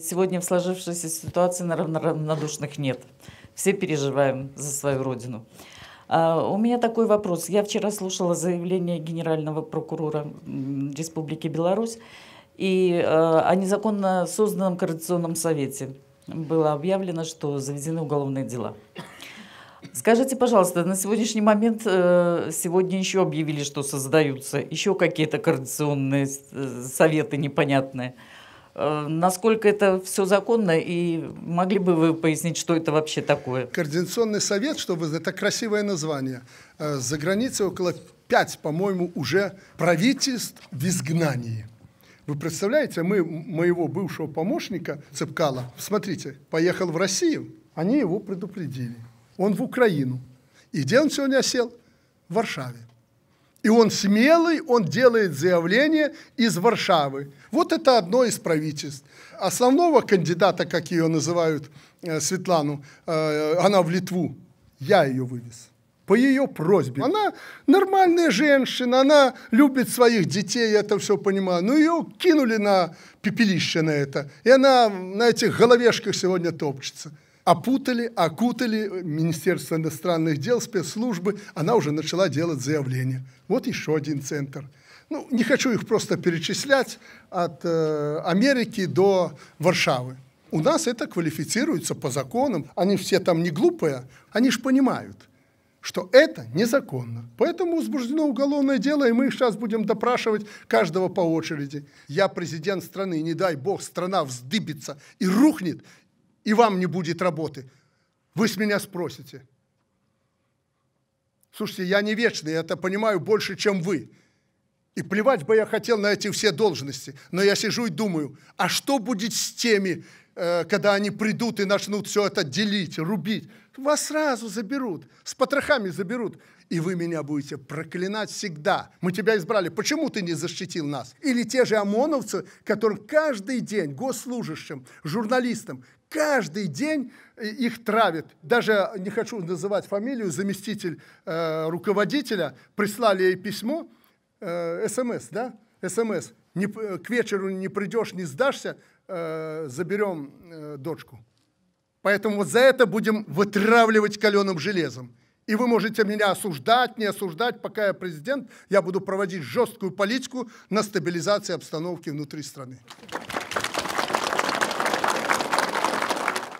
Сегодня в сложившейся ситуации равнодушных нет. Все переживаем за свою родину. А, у меня такой вопрос. Я вчера слушала заявление генерального прокурора Республики Беларусь и а, о незаконно созданном Координационном совете. Было объявлено, что заведены уголовные дела. Скажите, пожалуйста, на сегодняшний момент, э, сегодня еще объявили, что создаются еще какие-то координационные э, советы непонятные. Э, насколько это все законно и могли бы вы пояснить, что это вообще такое? Координационный совет, что вы это красивое название. Э, за границей около пять, по-моему, уже правительств в изгнании. Вы представляете, мы моего бывшего помощника Цепкала, смотрите, поехал в Россию, они его предупредили. Он в Украину. И где он сегодня сел? В Варшаве. И он смелый, он делает заявление из Варшавы. Вот это одно из правительств. Основного кандидата, как ее называют, э, Светлану, э, она в Литву, я ее вывез. По ее просьбе. Она нормальная женщина, она любит своих детей, я это все понимаю. Но ну, ее кинули на пепелище на это. И она на этих головешках сегодня топчется опутали, окутали Министерство иностранных дел, спецслужбы, она уже начала делать заявление. Вот еще один центр. Ну, не хочу их просто перечислять от э, Америки до Варшавы. У нас это квалифицируется по законам. Они все там не глупые, они же понимают, что это незаконно. Поэтому возбуждено уголовное дело, и мы их сейчас будем допрашивать каждого по очереди. Я президент страны, не дай бог, страна вздыбится и рухнет, и вам не будет работы. Вы с меня спросите. Слушайте, я не вечный, я это понимаю больше, чем вы. И плевать бы я хотел на эти все должности, но я сижу и думаю, а что будет с теми, Э, когда они придут и начнут все это делить, рубить, вас сразу заберут, с потрохами заберут, и вы меня будете проклинать всегда. Мы тебя избрали, почему ты не защитил нас? Или те же ОМОНовцы, которым каждый день, госслужащим, журналистам, каждый день э, их травят. Даже, не хочу называть фамилию, заместитель э, руководителя, прислали ей письмо, э, смс, эм да, смс. Не, э, к вечеру не придешь, не сдашься, э, заберем э, дочку. Поэтому вот за это будем вытравливать каленым железом. И вы можете меня осуждать, не осуждать, пока я президент, я буду проводить жесткую политику на стабилизации обстановки внутри страны.